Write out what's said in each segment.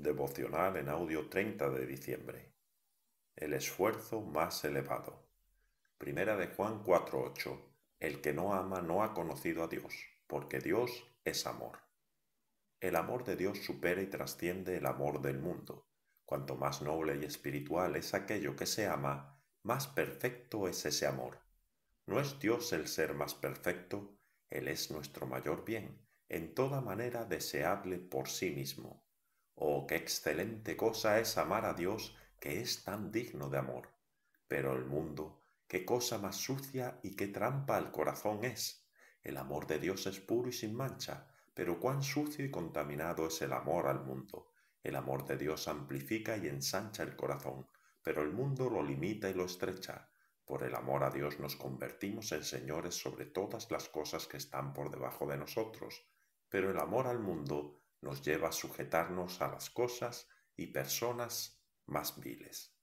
Devocional en audio 30 de diciembre. El esfuerzo más elevado. Primera de Juan 4:8. El que no ama no ha conocido a Dios, porque Dios es amor. El amor de Dios supera y trasciende el amor del mundo. Cuanto más noble y espiritual es aquello que se ama, más perfecto es ese amor. No es Dios el ser más perfecto, Él es nuestro mayor bien, en toda manera deseable por sí mismo. Oh, qué excelente cosa es amar a Dios que es tan digno de amor. Pero el mundo, qué cosa más sucia y qué trampa al corazón es. El amor de Dios es puro y sin mancha, pero cuán sucio y contaminado es el amor al mundo. El amor de Dios amplifica y ensancha el corazón, pero el mundo lo limita y lo estrecha. Por el amor a Dios nos convertimos en señores sobre todas las cosas que están por debajo de nosotros, pero el amor al mundo nos lleva a sujetarnos a las cosas y personas más viles.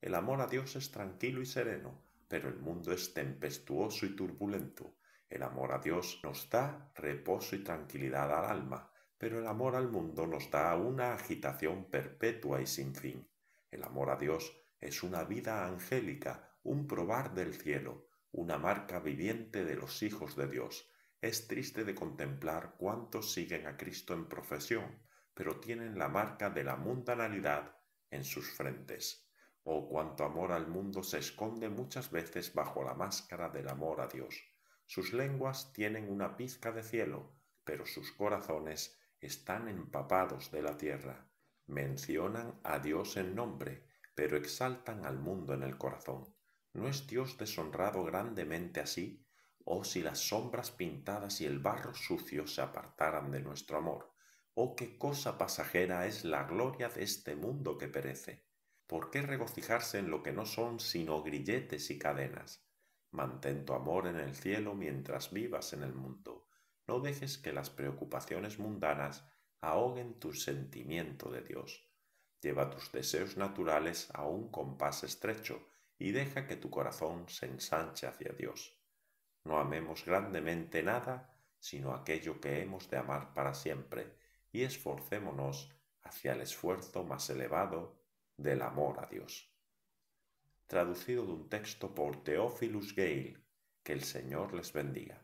El amor a Dios es tranquilo y sereno, pero el mundo es tempestuoso y turbulento. El amor a Dios nos da reposo y tranquilidad al alma, pero el amor al mundo nos da una agitación perpetua y sin fin. El amor a Dios es una vida angélica, un probar del cielo, una marca viviente de los hijos de Dios, es triste de contemplar cuántos siguen a Cristo en profesión, pero tienen la marca de la mundanalidad en sus frentes. Oh, cuánto amor al mundo se esconde muchas veces bajo la máscara del amor a Dios. Sus lenguas tienen una pizca de cielo, pero sus corazones están empapados de la tierra. Mencionan a Dios en nombre, pero exaltan al mundo en el corazón. ¿No es Dios deshonrado grandemente así oh si las sombras pintadas y el barro sucio se apartaran de nuestro amor, oh qué cosa pasajera es la gloria de este mundo que perece. ¿Por qué regocijarse en lo que no son sino grilletes y cadenas? Mantén tu amor en el cielo mientras vivas en el mundo. No dejes que las preocupaciones mundanas ahoguen tu sentimiento de Dios. Lleva tus deseos naturales a un compás estrecho y deja que tu corazón se ensanche hacia Dios. No amemos grandemente nada, sino aquello que hemos de amar para siempre, y esforcémonos hacia el esfuerzo más elevado del amor a Dios. Traducido de un texto por Theophilus Gale, que el Señor les bendiga.